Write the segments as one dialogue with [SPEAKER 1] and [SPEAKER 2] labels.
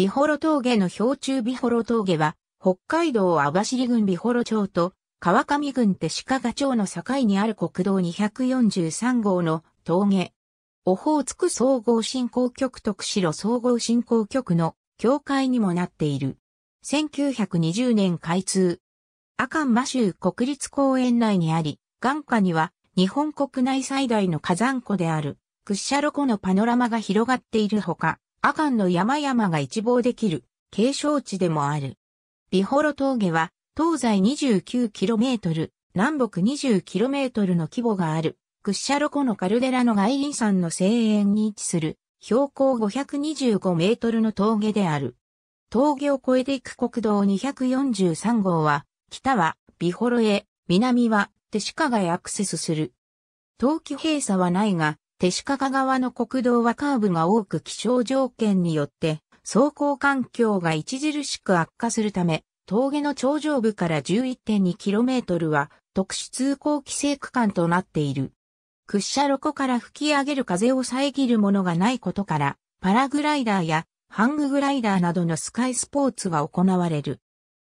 [SPEAKER 1] 美幌峠の標中美幌峠は、北海道網走郡美幌町と川上郡手鹿賀町の境にある国道243号の峠。オホーツク総合振興局と釧路総合振興局の境界にもなっている。1920年開通。阿寒摩州国立公園内にあり、眼下には日本国内最大の火山湖である、屈斜路湖のパノラマが広がっているほか、阿寒の山々が一望できる景勝地でもある。美幌峠は東西 29km、南北 20km の規模がある、クッシャロコのカルデラの外輪山の西縁に位置する、標高525メートルの峠である。峠を越えていく国道243号は、北は美幌へ、南は手シカがアクセスする。冬季閉鎖はないが、手鹿賀川の国道はカーブが多く気象条件によって走行環境が著しく悪化するため、峠の頂上部から 11.2km は特殊通行規制区間となっている。屈斜路湖から吹き上げる風を遮るものがないことから、パラグライダーやハンググライダーなどのスカイスポーツが行われる。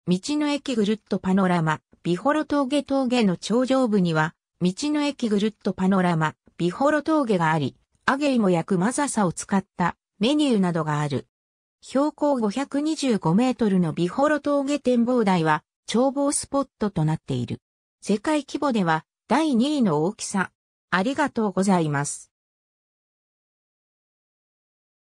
[SPEAKER 1] 道の駅ぐるっとパノラマ、ビホロ峠峠の頂上部には、道の駅ぐるっとパノラマ、ビホロ峠があり、アゲイも焼くマザサを使ったメニューなどがある。標高525メートルのビホロ峠展望台は、眺望スポットとなっている。世界規模では第2位の大きさ。ありがとうございます。